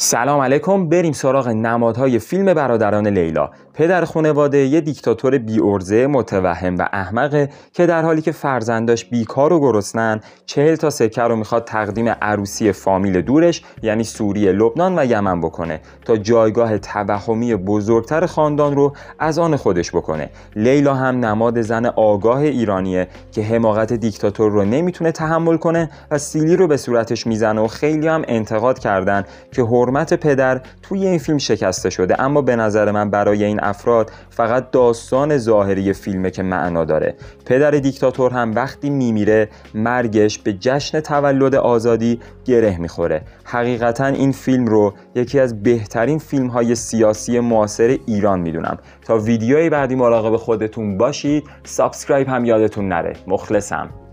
سلام علیکم بریم سراغ نمادهای فیلم برادران لیلا پدر خانواده یه دیکتاتور بی ارزه متوهم و احمق که در حالی که فرزنداش بیکار و گرسنن چهل تا سکه رو میخواد تقدیم عروسی فامیل دورش یعنی سوریه لبنان و یمن بکنه تا جایگاه توهمی بزرگتر خاندان رو از آن خودش بکنه لیلا هم نماد زن آگاه ایرانیه که حماقت دیکتاتور رو نمیتونه تحمل کنه و سیلی رو به صورتش میزنه و خیلی هم انتقاد کردن که حرمت پدر توی این فیلم شکسته شده اما به نظر من برای این افراد فقط داستان ظاهری فیلمه که معنا داره پدر دیکتاتور هم وقتی میمیره مرگش به جشن تولد آزادی گره میخوره حقیقتا این فیلم رو یکی از بهترین فیلم های سیاسی معاصر ایران میدونم تا ویدیوی بعدی مراقب خودتون باشید سابسکرایب هم یادتون نره مخلصم